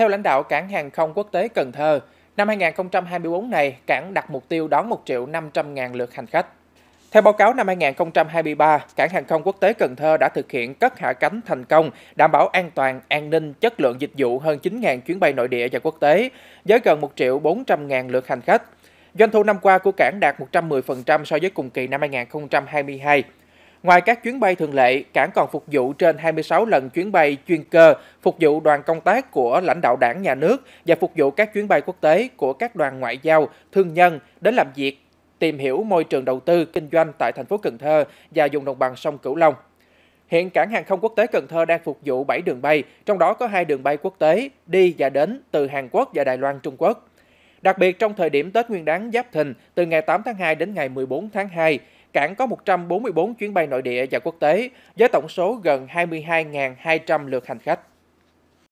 Theo lãnh đạo cảng hàng không quốc tế Cần Thơ, năm 2024 này, cảng đặt mục tiêu đón 1 triệu 500 ngàn lượt hành khách. Theo báo cáo năm 2023, cảng hàng không quốc tế Cần Thơ đã thực hiện cất hạ cánh thành công, đảm bảo an toàn, an ninh, chất lượng dịch vụ hơn 9.000 chuyến bay nội địa và quốc tế, với gần 1 triệu 400 ngàn lượt hành khách. Doanh thu năm qua của cảng đạt 110% so với cùng kỳ năm 2022. Ngoài các chuyến bay thường lệ, cảng còn phục vụ trên 26 lần chuyến bay chuyên cơ, phục vụ đoàn công tác của lãnh đạo đảng nhà nước và phục vụ các chuyến bay quốc tế của các đoàn ngoại giao, thương nhân đến làm việc tìm hiểu môi trường đầu tư kinh doanh tại thành phố Cần Thơ và vùng đồng bằng sông Cửu Long. Hiện cảng hàng không quốc tế Cần Thơ đang phục vụ 7 đường bay, trong đó có hai đường bay quốc tế đi và đến từ Hàn Quốc và Đài Loan Trung Quốc. Đặc biệt trong thời điểm Tết Nguyên đán Giáp Thìn từ ngày 8 tháng 2 đến ngày 14 tháng 2, cảng có 144 chuyến bay nội địa và quốc tế với tổng số gần 22.200 lượt hành khách.